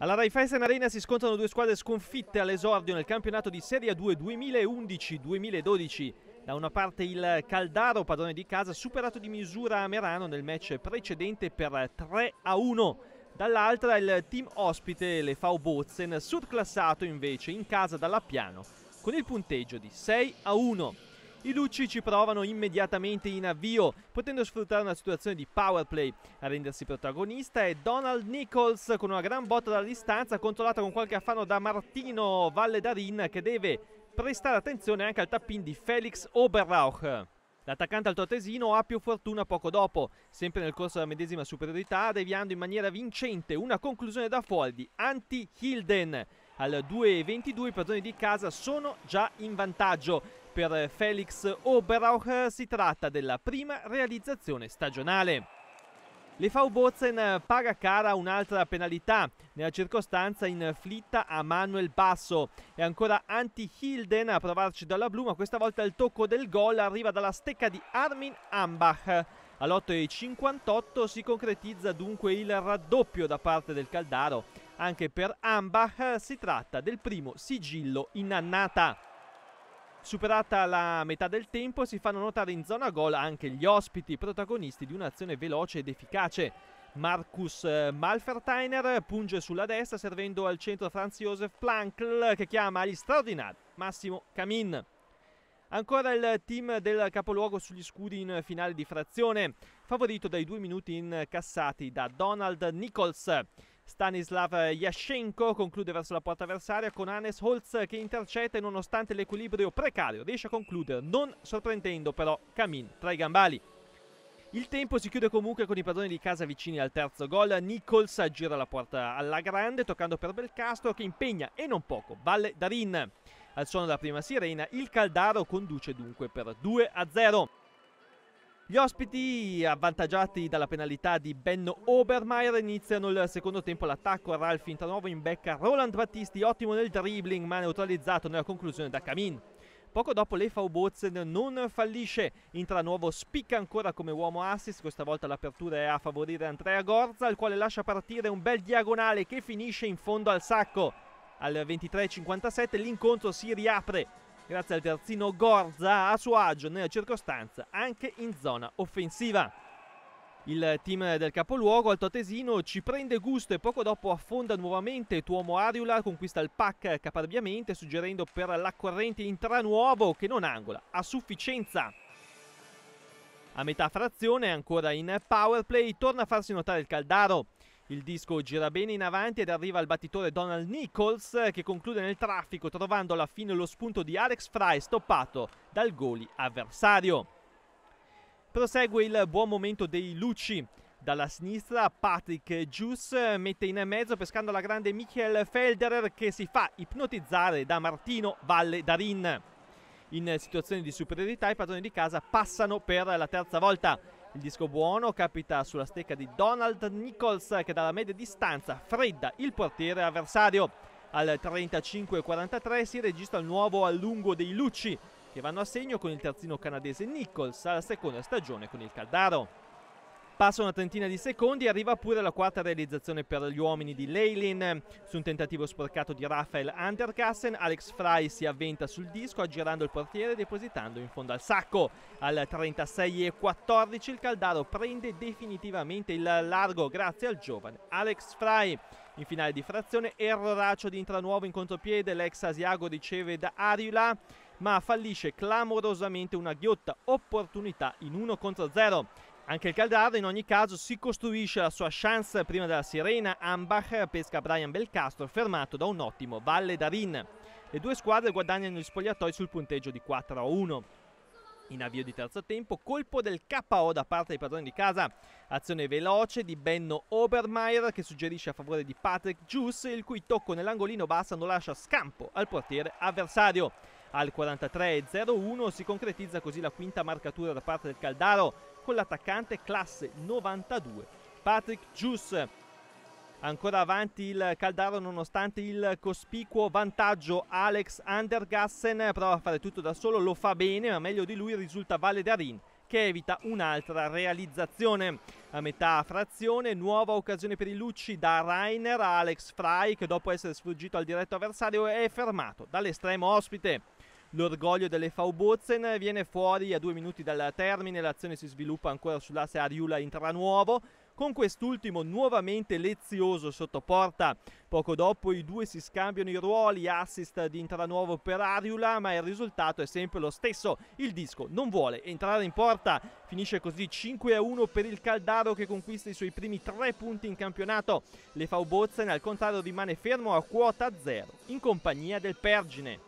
Alla Raiffeisen Arena si scontrano due squadre sconfitte all'esordio nel campionato di Serie 2 2011-2012. Da una parte il Caldaro, padrone di casa, superato di misura a Merano nel match precedente per 3 1. Dall'altra il team ospite, l'EV Bozen, surclassato invece in casa dalla Piano con il punteggio di 6 1. I Lucci ci provano immediatamente in avvio, potendo sfruttare una situazione di power play. A rendersi protagonista è Donald Nichols con una gran botta dalla distanza, controllata con qualche affanno da Martino Valle Darin, che deve prestare attenzione anche al tappin di Felix Oberrauch. L'attaccante altoatesino ha più fortuna poco dopo, sempre nel corso della medesima superiorità, deviando in maniera vincente una conclusione da fuori di Anti Hilden al 2.22 i padroni di casa sono già in vantaggio. Per Felix Oberauch si tratta della prima realizzazione stagionale. Le L'Efau Bozen paga cara un'altra penalità, nella circostanza inflitta a Manuel Basso. È ancora Anti Hilden a provarci dalla blu, ma questa volta il tocco del gol arriva dalla stecca di Armin Ambach all'8.58 si concretizza dunque il raddoppio da parte del Caldaro. Anche per Ambach si tratta del primo sigillo in annata. Superata la metà del tempo si fanno notare in zona gol anche gli ospiti protagonisti di un'azione veloce ed efficace. Marcus eh, Malfertainer punge sulla destra servendo al centro Franz Josef Plankl che chiama agli straordinari Massimo Camin. Ancora il team del capoluogo sugli scudi in finale di frazione, favorito dai due minuti incassati da Donald Nichols. Stanislav Yashenko conclude verso la porta avversaria con Hannes Holz che intercetta e nonostante l'equilibrio precario riesce a concludere, non sorprendendo però Kamin tra i gambali. Il tempo si chiude comunque con i padroni di casa vicini al terzo gol. Nichols gira la porta alla grande, toccando per Belcastro che impegna e non poco Valle Darin. Al suono della prima sirena il Caldaro conduce dunque per 2 a 0. Gli ospiti, avvantaggiati dalla penalità di Benno Obermeier, iniziano il secondo tempo l'attacco. Ralf Intranovo in becca Roland Battisti, ottimo nel dribbling, ma neutralizzato nella conclusione da Camin. Poco dopo l'Efau Bozen non fallisce, Intranuovo spicca ancora come uomo assist, questa volta l'apertura è a favorire Andrea Gorza, il quale lascia partire un bel diagonale che finisce in fondo al sacco al 23.57 l'incontro si riapre grazie al terzino Gorza a suo agio nella circostanza anche in zona offensiva. Il team del capoluogo altoatesino ci prende gusto e poco dopo affonda nuovamente Tuomo Ariula, conquista il pack caparbiamente suggerendo per la corrente in Tranuovo che non angola a sufficienza. A metà frazione, ancora in powerplay, torna a farsi notare il Caldaro. Il disco gira bene in avanti ed arriva al battitore Donald Nichols che conclude nel traffico trovando alla fine lo spunto di Alex Fry stoppato dal goli avversario. Prosegue il buon momento dei Luci. Dalla sinistra Patrick Juice mette in mezzo pescando la grande Michael Felderer che si fa ipnotizzare da Martino Valle Darin. In situazioni di superiorità i padroni di casa passano per la terza volta. Il disco buono capita sulla stecca di Donald Nichols che dalla media distanza fredda il portiere avversario. Al 35-43 si registra il nuovo allungo dei Lucci che vanno a segno con il terzino canadese Nichols alla seconda stagione con il Caldaro. Passa una trentina di secondi e arriva pure la quarta realizzazione per gli uomini di Leylin su un tentativo sporcato di Rafael Anderkassen. Alex Fry si avventa sul disco aggirando il portiere e depositando in fondo al sacco. Al 36 e 14 il Caldaro prende definitivamente il largo grazie al giovane Alex Fry. In finale di frazione erroraccio di intranuovo in contropiede, l'ex Asiago riceve da Ariula ma fallisce clamorosamente una ghiotta opportunità in 1 contro 0. Anche il Caldara in ogni caso si costruisce la sua chance prima della sirena, Ambach pesca Brian Belcastro fermato da un ottimo Valle Darin. Le due squadre guadagnano gli spogliatoi sul punteggio di 4 a 1. In avvio di terzo tempo, colpo del KO da parte dei padroni di casa. Azione veloce di Benno Obermeier che suggerisce a favore di Patrick Juice, il cui tocco nell'angolino basso non lascia scampo al portiere avversario. Al 43-01 si concretizza così la quinta marcatura da parte del Caldaro con l'attaccante classe 92 Patrick Jus. Ancora avanti il Caldaro nonostante il cospicuo vantaggio Alex Andergassen prova a fare tutto da solo, lo fa bene ma meglio di lui risulta Valle Darin che evita un'altra realizzazione. A metà frazione, nuova occasione per i Lucci da Rainer a Alex Frey che dopo essere sfuggito al diretto avversario è fermato dall'estremo ospite. L'orgoglio delle Faubozen viene fuori a due minuti dal termine, l'azione si sviluppa ancora sull'asse Ariula-Intranuovo, con quest'ultimo nuovamente lezioso sotto porta. Poco dopo i due si scambiano i ruoli, assist di Intranuovo per Ariula, ma il risultato è sempre lo stesso. Il disco non vuole entrare in porta. Finisce così 5-1 per il Caldaro che conquista i suoi primi tre punti in campionato. Le Faubozen al contrario rimane fermo a quota 0 in compagnia del Pergine.